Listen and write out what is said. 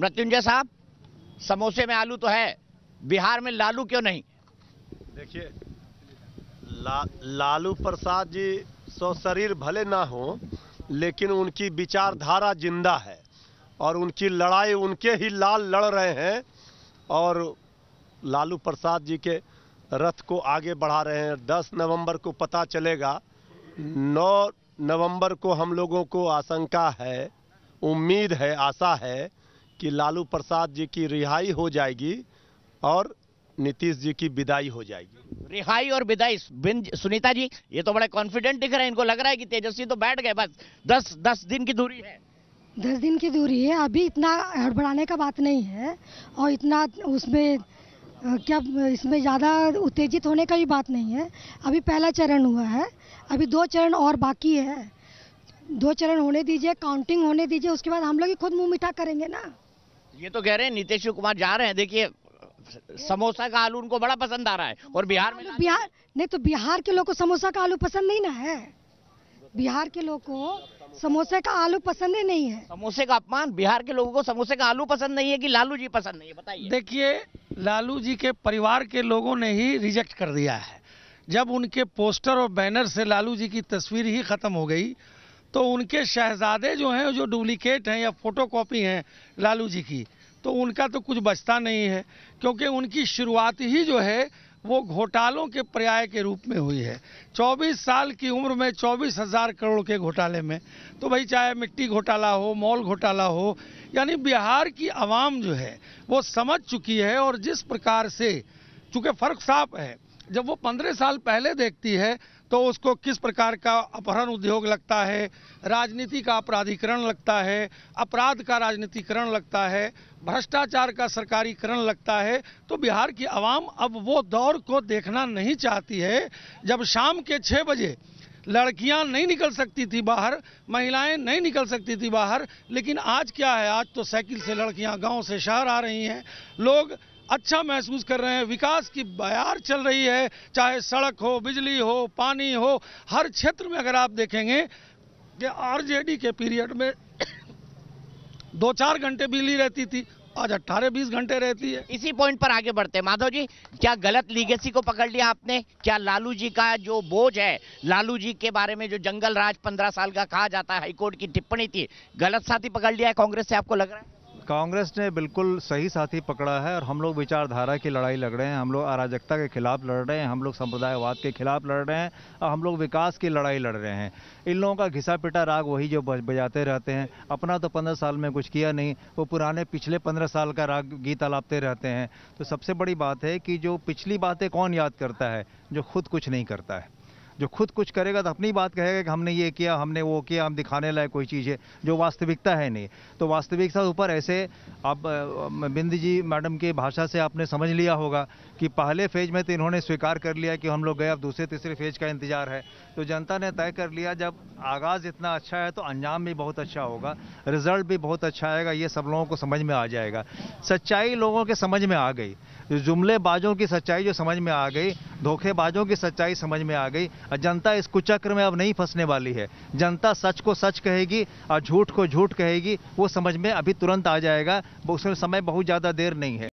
मृत्युंजय साहब समोसे में आलू तो है बिहार में लालू क्यों नहीं देखिए ला, लालू प्रसाद जी सौ शरीर भले ना हो लेकिन उनकी विचारधारा जिंदा है और उनकी लड़ाई उनके ही लाल लड़ रहे हैं और लालू प्रसाद जी के रथ को आगे बढ़ा रहे हैं 10 नवंबर को पता चलेगा 9 नवंबर को हम लोगों को आशंका है उम्मीद है आशा है कि लालू प्रसाद जी की रिहाई हो जाएगी और नीतीश जी की विदाई हो जाएगी रिहाई और विदाई सुनीता जी ये तो बड़े कॉन्फिडेंट दिख रहे हैं इनको लग रहा है कि तेजस्वी तो बैठ गए बस दस दस दिन की दूरी है दस दिन की दूरी है अभी इतना हड़बड़ाने का बात नहीं है और इतना उसमें क्या इसमें ज़्यादा उत्तेजित होने का भी बात नहीं है अभी पहला चरण हुआ है अभी दो चरण और बाकी है दो चरण होने दीजिए काउंटिंग होने दीजिए उसके बाद हम लोग ही खुद मुंह मीठा करेंगे ना ये तो कह रहे हैं नीतीश कुमार जा रहे हैं देखिए समोसा का आलू उनको बड़ा पसंद आ रहा है और बिहार में बिहार नहीं तो बिहार के लोग को समोसा का आलू पसंद नहीं ना है बिहार के लोग को समोसे का आलू पसंद ही नहीं है समोसे का अपमान बिहार के लोगों को समोसे का आलू पसंद नहीं है कि लालू जी पसंद नहीं है बताइए देखिए लालू जी के परिवार के लोगों ने ही रिजेक्ट कर दिया है जब उनके पोस्टर और बैनर से लालू जी की तस्वीर ही खत्म हो गई तो उनके शहजादे जो हैं जो डुप्लीकेट हैं या फोटोकॉपी हैं लालू जी की तो उनका तो कुछ बचता नहीं है क्योंकि उनकी शुरुआत ही जो है वो घोटालों के पर्याय के रूप में हुई है 24 साल की उम्र में चौबीस हजार करोड़ के घोटाले में तो भाई चाहे मिट्टी घोटाला हो मॉल घोटाला हो यानी बिहार की आवाम जो है वो समझ चुकी है और जिस प्रकार से चूँकि फ़र्क साफ है जब वो पंद्रह साल पहले देखती है तो उसको किस प्रकार का अपहरण उद्योग लगता है राजनीति का अपराधीकरण लगता है अपराध का राजनीतिकरण लगता है भ्रष्टाचार का सरकारीकरण लगता है तो बिहार की आवाम अब वो दौर को देखना नहीं चाहती है जब शाम के छः बजे लड़कियां नहीं निकल सकती थी बाहर महिलाएं नहीं निकल सकती थी बाहर लेकिन आज क्या है आज तो साइकिल से लड़कियां गांव से शहर आ रही हैं लोग अच्छा महसूस कर रहे हैं विकास की बयार चल रही है चाहे सड़क हो बिजली हो पानी हो हर क्षेत्र में अगर आप देखेंगे कि आरजेडी के पीरियड में दो चार घंटे बिजली रहती थी आज अट्ठारह बीस घंटे रहती है इसी पॉइंट पर आगे बढ़ते हैं माधव जी क्या गलत लीगेसी को पकड़ लिया आपने क्या लालू जी का जो बोझ है लालू जी के बारे में जो जंगल राज पंद्रह साल का कहा जाता है हाईकोर्ट की टिप्पणी थी गलत साथी पकड़ लिया है कांग्रेस से आपको लग रहा है कांग्रेस ने बिल्कुल सही साथी पकड़ा है और हम लोग विचारधारा की लड़ाई लड़ रहे हैं हम लोग अराजकता के खिलाफ लड़ रहे हैं हम लोग समुदायवाद के खिलाफ लड़ रहे हैं और हम लोग विकास की लड़ाई लड़ रहे हैं इन लोगों का घिसा पिटा राग वही जो बजाते रहते हैं अपना तो पंद्रह साल में कुछ किया नहीं वो पुराने पिछले पंद्रह साल का राग गीत अलापते रहते हैं तो सबसे बड़ी बात है कि जो पिछली बातें कौन याद करता है जो खुद कुछ नहीं करता है जो खुद कुछ करेगा तो अपनी बात कहेगा कि हमने ये किया हमने वो किया हम दिखाने लायक कोई चीज़ है जो वास्तविकता है नहीं तो वास्तविकता ऊपर ऐसे आप बिंद जी मैडम की भाषा से आपने समझ लिया होगा कि पहले फेज में तो इन्होंने स्वीकार कर लिया कि हम लोग गए अब दूसरे तीसरे फेज का इंतजार है तो जनता ने तय कर लिया जब आगाज़ इतना अच्छा है तो अंजाम भी बहुत अच्छा होगा रिजल्ट भी बहुत अच्छा आएगा ये सब लोगों को समझ में आ जाएगा सच्चाई लोगों के समझ में आ गई जुमले जुमलेबाजों की सच्चाई जो समझ में आ गई धोखेबाजों की सच्चाई समझ में आ गई और जनता इस कुचक्र में अब नहीं फंसने वाली है जनता सच को सच कहेगी और झूठ को झूठ कहेगी वो समझ में अभी तुरंत आ जाएगा उसमें समय बहुत ज़्यादा देर नहीं है